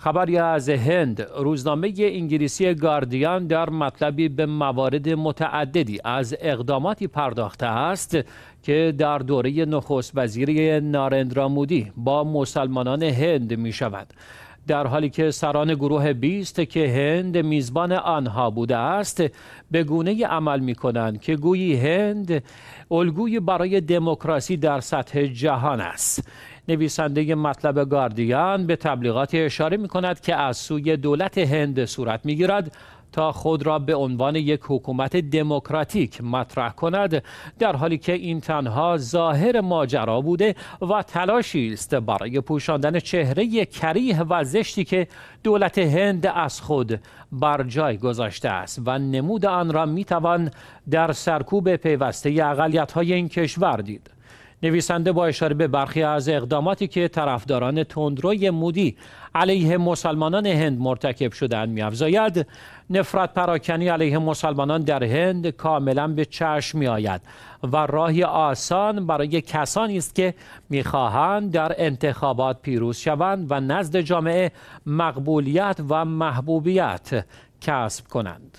خبری از هند روزنامه انگلیسی گاردیان در مطلبی به موارد متعددی از اقداماتی پرداخته است که در دوره نخست وزیری نارندرا مودی با مسلمانان هند می شود در حالی که سران گروه بیست که هند میزبان آنها بوده است به گونه عمل می کنند که گویی هند الگویی برای دموکراسی در سطح جهان است نویسنده مطلب گاردیان به تبلیغات اشاره می کند که از سوی دولت هند صورت می گیرد تا خود را به عنوان یک حکومت دموکراتیک مطرح کند در حالی که این تنها ظاهر ماجرا بوده و تلاشی است برای پوشاندن چهره کریه و زشتی که دولت هند از خود بر جای گذاشته است و نمود آن را توان در سرکوب پیوسته های این کشور دید نویسنده با اشاره به برخی از اقداماتی که طرفداران تندروی مودی علیه مسلمانان هند مرتکب شدند میافزاید نفرت پراکنی علیه مسلمانان در هند کاملا به چشم آید و راهی آسان برای کسانی است که میخواهند در انتخابات پیروز شوند و نزد جامعه مقبولیت و محبوبیت کسب کنند